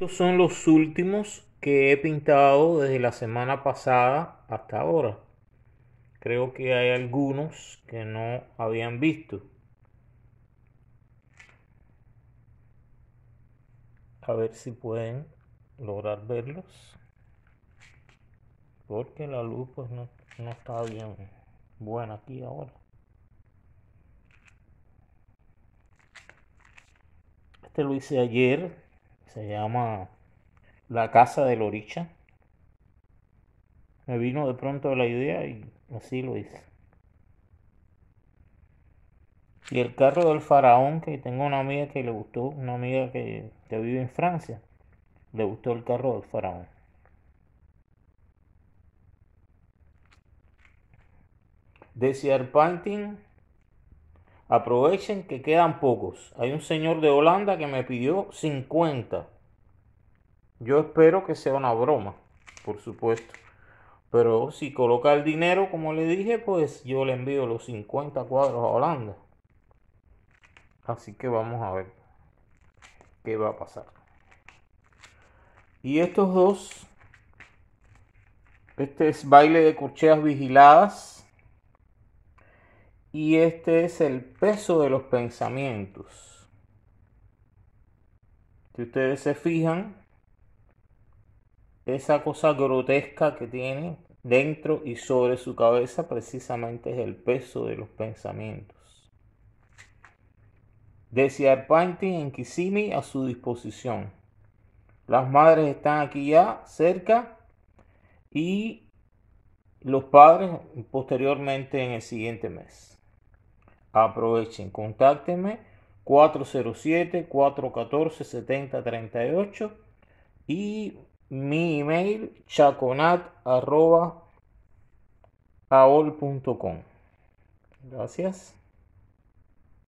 Estos son los últimos que he pintado desde la semana pasada hasta ahora. Creo que hay algunos que no habían visto. A ver si pueden lograr verlos. Porque la luz pues no, no está bien buena aquí ahora. Este lo hice ayer se llama La Casa de Loricha. Me vino de pronto la idea y así lo hice. Y el carro del faraón, que tengo una amiga que le gustó, una amiga que, vive en Francia, le gustó el carro del faraón. Panting Aprovechen que quedan pocos. Hay un señor de Holanda que me pidió 50. Yo espero que sea una broma, por supuesto. Pero si coloca el dinero, como le dije, pues yo le envío los 50 cuadros a Holanda. Así que vamos a ver qué va a pasar. Y estos dos, este es baile de corcheas vigiladas y este es el peso de los pensamientos. Si ustedes se fijan, esa cosa grotesca que tiene dentro y sobre su cabeza precisamente es el peso de los pensamientos. el Painting en Kissimmee a su disposición. Las madres están aquí ya cerca y los padres posteriormente en el siguiente mes. Aprovechen, contáctenme 407-414-7038 y mi email chaconat.aol.com. Gracias.